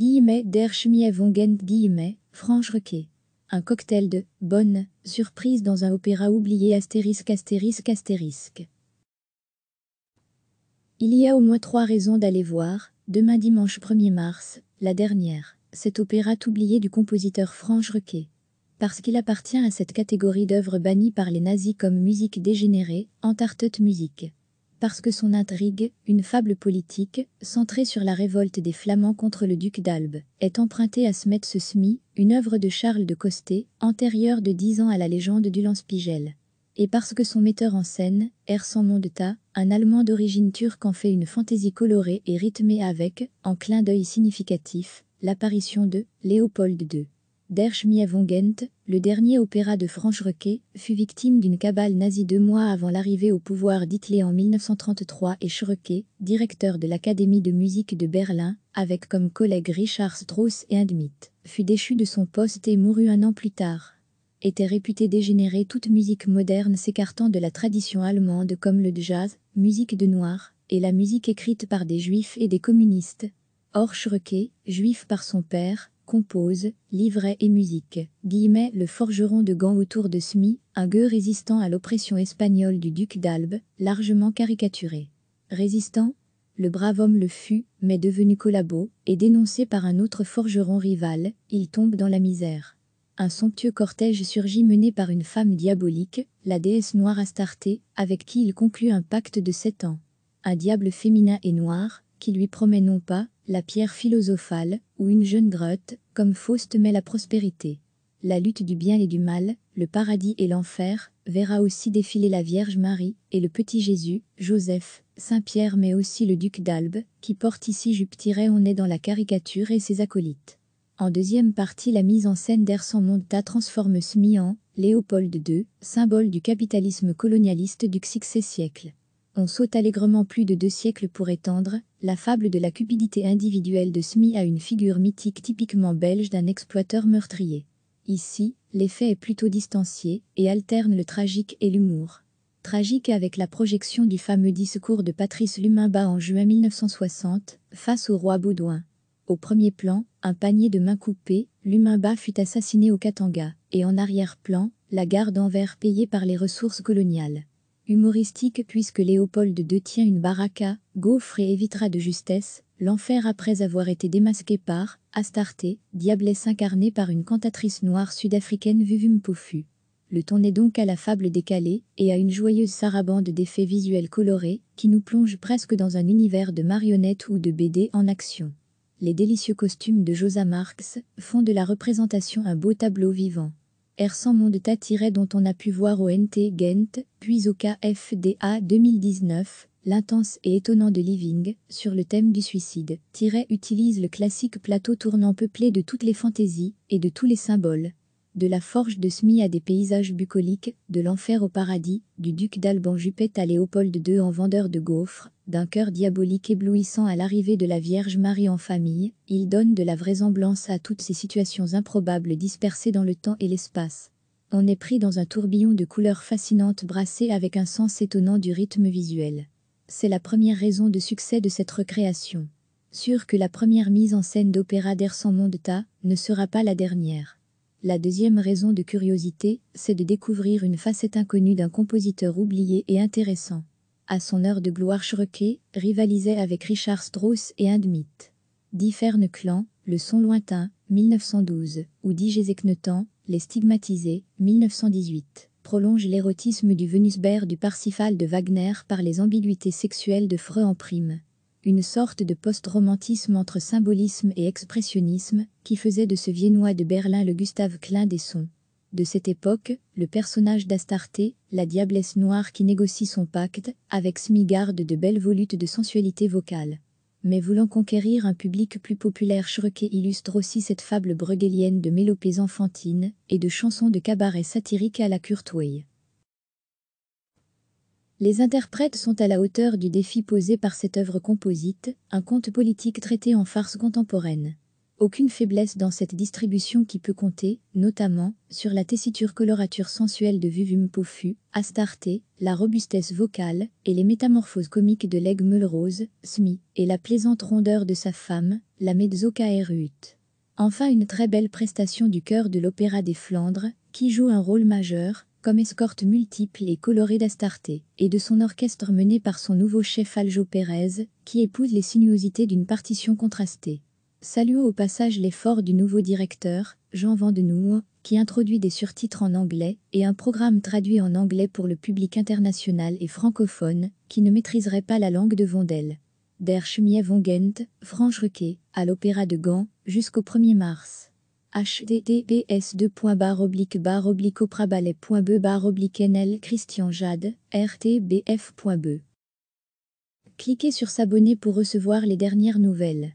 guillemets der guillemets, Un cocktail de bonne surprise dans un opéra oublié Il y a au moins trois raisons d'aller voir, demain dimanche 1er mars, la dernière, cet opéra oublié du compositeur Franche Requet. Parce qu'il appartient à cette catégorie d'œuvres bannies par les nazis comme musique dégénérée, Antartet musique parce que son intrigue, une fable politique, centrée sur la révolte des Flamands contre le duc d'Albe, est empruntée à Smets Smi, une œuvre de Charles de Costé, antérieure de dix ans à la légende du lance-pigel. Et parce que son metteur en scène, Ersan Mondeta, un Allemand d'origine turque en fait une fantaisie colorée et rythmée avec, en clin d'œil significatif, l'apparition de Léopold II. Der le dernier opéra de Franche-Requet, fut victime d'une cabale nazie deux mois avant l'arrivée au pouvoir d'Hitler en 1933 et Schroecke, directeur de l'Académie de musique de Berlin, avec comme collègues Richard Strauss et Hindemith, fut déchu de son poste et mourut un an plus tard. Était réputé dégénérer toute musique moderne s'écartant de la tradition allemande comme le jazz, musique de noir, et la musique écrite par des juifs et des communistes. Or Schreker, juif par son père, compose, livret et musique. Guillemet le forgeron de gants autour de Smy, un gueux résistant à l'oppression espagnole du duc d'Albe, largement caricaturé. Résistant Le brave homme le fut, mais devenu collabo, et dénoncé par un autre forgeron rival, il tombe dans la misère. Un somptueux cortège surgit mené par une femme diabolique, la déesse noire Astarté, avec qui il conclut un pacte de sept ans. Un diable féminin et noir, qui lui promet non pas la pierre philosophale, ou une jeune grotte, comme Faust met la prospérité. La lutte du bien et du mal, le paradis et l'enfer, verra aussi défiler la Vierge Marie et le petit Jésus, Joseph, Saint-Pierre mais aussi le duc d'Albe, qui porte ici Jupiter on est dans la caricature et ses acolytes. En deuxième partie la mise en scène d'Erson Monta transforme Smi Léopold II, symbole du capitalisme colonialiste du XIXe siècle on saute allègrement plus de deux siècles pour étendre la fable de la cupidité individuelle de Smy à une figure mythique typiquement belge d'un exploiteur meurtrier. Ici, l'effet est plutôt distancié et alterne le tragique et l'humour. Tragique avec la projection du fameux discours de Patrice Lumumba en juin 1960 face au roi Baudouin. Au premier plan, un panier de mains coupées, Lumumba fut assassiné au Katanga, et en arrière-plan, la garde envers payée par les ressources coloniales. Humoristique puisque Léopold II tient une baraka, gaufre et évitera de justesse l'enfer après avoir été démasqué par Astarté, diablesse incarnée par une cantatrice noire sud-africaine Vuvum Pofu. Le ton est donc à la fable décalée et à une joyeuse sarabande d'effets visuels colorés qui nous plonge presque dans un univers de marionnettes ou de BD en action. Les délicieux costumes de Josa Marx font de la représentation un beau tableau vivant monde Tatiret dont on a pu voir au NT Ghent, puis au KFDA 2019, l'intense et étonnant de Living, sur le thème du suicide, Tiret utilise le classique plateau tournant peuplé de toutes les fantaisies et de tous les symboles. De la forge de Smy à des paysages bucoliques, de l'enfer au paradis, du duc d'Alban Jupet à Léopold II en vendeur de gaufres, d'un cœur diabolique éblouissant à l'arrivée de la Vierge Marie en famille, il donne de la vraisemblance à toutes ces situations improbables dispersées dans le temps et l'espace. On est pris dans un tourbillon de couleurs fascinantes brassées avec un sens étonnant du rythme visuel. C'est la première raison de succès de cette recréation. Sûr que la première mise en scène d'opéra d'Ersan Mondeta ne sera pas la dernière. La deuxième raison de curiosité, c'est de découvrir une facette inconnue d'un compositeur oublié et intéressant à son heure de gloire Schrecke rivalisait avec Richard Strauss et Hindemith. Differne Clan, Le son lointain, 1912, ou Digézeknetan, Les stigmatisés, 1918, prolonge l'érotisme du Venusberg du Parsifal de Wagner par les ambiguïtés sexuelles de Freud en prime une sorte de post-romantisme entre symbolisme et expressionnisme, qui faisait de ce Viennois de Berlin le Gustave Klein des sons de cette époque, le personnage d'Astarté, la diablesse noire qui négocie son pacte, avec Smigarde de belles volutes de sensualité vocale. Mais voulant conquérir un public plus populaire, Schreker illustre aussi cette fable breguélienne de mélopées enfantines et de chansons de cabaret satiriques à la Kurtweil. Les interprètes sont à la hauteur du défi posé par cette œuvre composite, un conte politique traité en farce contemporaine aucune faiblesse dans cette distribution qui peut compter, notamment, sur la tessiture colorature sensuelle de Vuvum Pofu, Astarté, la robustesse vocale, et les métamorphoses comiques de l'aigle rose, Smi, et la plaisante rondeur de sa femme, la Mezzoca Erut. Enfin une très belle prestation du chœur de l'Opéra des Flandres, qui joue un rôle majeur, comme escorte multiple et colorée d'Astarté, et de son orchestre mené par son nouveau chef Aljo Pérez, qui épouse les sinuosités d'une partition contrastée. Salut au passage l'effort du nouveau directeur, Jean Vandenour, qui introduit des surtitres en anglais et un programme traduit en anglais pour le public international et francophone qui ne maîtriserait pas la langue de Vondel. Der von vongent Franche Ruquet, à l'Opéra de Gand, jusqu'au 1er mars. https 2 nl Christian Jade, rtbf.be. Cliquez sur s'abonner pour recevoir les dernières nouvelles.